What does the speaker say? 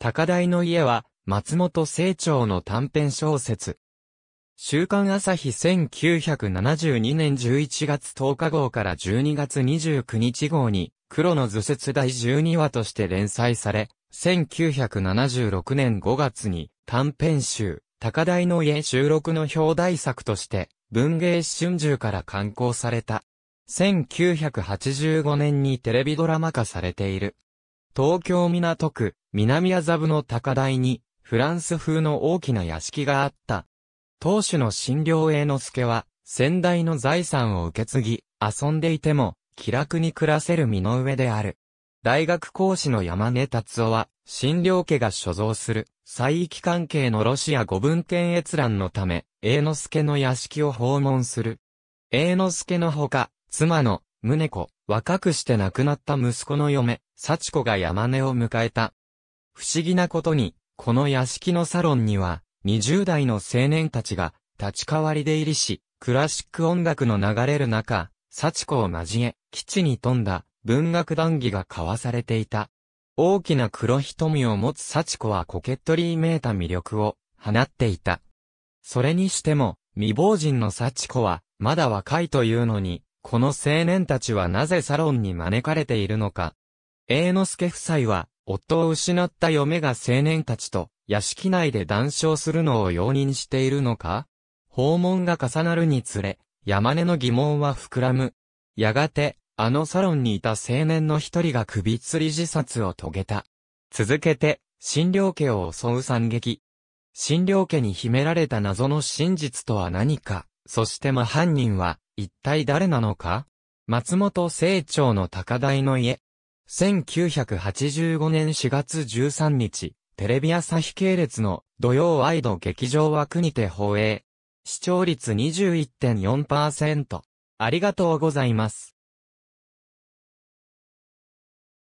高台の家は、松本清張の短編小説。週刊朝日1972年11月10日号から12月29日号に、黒の図説第12話として連載され、1976年5月に短編集、高台の家収録の表題作として、文芸春秋から刊行された。1985年にテレビドラマ化されている。東京港区、南麻布の高台に、フランス風の大きな屋敷があった。当主の新寮栄之助は、先代の財産を受け継ぎ、遊んでいても、気楽に暮らせる身の上である。大学講師の山根達夫は、新寮家が所蔵する、西域関係のロシア五文献閲覧のため、栄之助の屋敷を訪問する。栄之助のほか、妻の、宗子、若くして亡くなった息子の嫁、幸子が山根を迎えた。不思議なことに、この屋敷のサロンには、20代の青年たちが、立ち代わりで入りし、クラシック音楽の流れる中、幸子を交え、基地に富んだ文学談義が交わされていた。大きな黒瞳を持つ幸子はコケットリーめいた魅力を放っていた。それにしても、未亡人の幸子は、まだ若いというのに、この青年たちはなぜサロンに招かれているのか。栄之助夫妻は、夫を失った嫁が青年たちと屋敷内で談笑するのを容認しているのか訪問が重なるにつれ、山根の疑問は膨らむ。やがて、あのサロンにいた青年の一人が首吊り自殺を遂げた。続けて、新良家を襲う惨劇。新良家に秘められた謎の真実とは何か、そして真犯人は、一体誰なのか松本清張の高台の家、1985年4月13日、テレビ朝日系列の土曜ワイド劇場枠にて放映。視聴率21.4%。ありがとうございます。